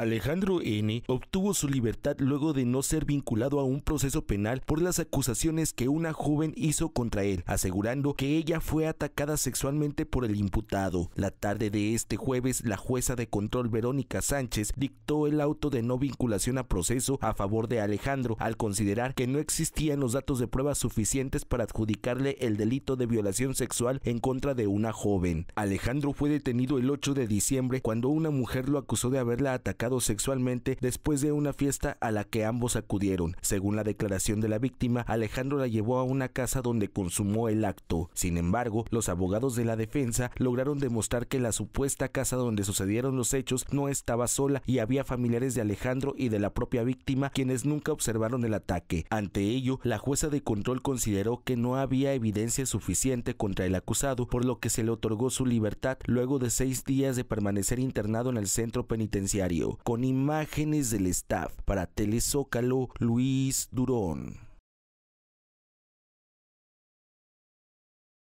Alejandro N. obtuvo su libertad luego de no ser vinculado a un proceso penal por las acusaciones que una joven hizo contra él, asegurando que ella fue atacada sexualmente por el imputado. La tarde de este jueves, la jueza de control Verónica Sánchez dictó el auto de no vinculación a proceso a favor de Alejandro al considerar que no existían los datos de pruebas suficientes para adjudicarle el delito de violación sexual en contra de una joven. Alejandro fue detenido el 8 de diciembre cuando una mujer lo acusó de haberla atacado sexualmente después de una fiesta a la que ambos acudieron. Según la declaración de la víctima, Alejandro la llevó a una casa donde consumó el acto. Sin embargo, los abogados de la defensa lograron demostrar que la supuesta casa donde sucedieron los hechos no estaba sola y había familiares de Alejandro y de la propia víctima quienes nunca observaron el ataque. Ante ello, la jueza de control consideró que no había evidencia suficiente contra el acusado, por lo que se le otorgó su libertad luego de seis días de permanecer internado en el centro penitenciario con imágenes del staff. Para Telezócalo, Luis Durón.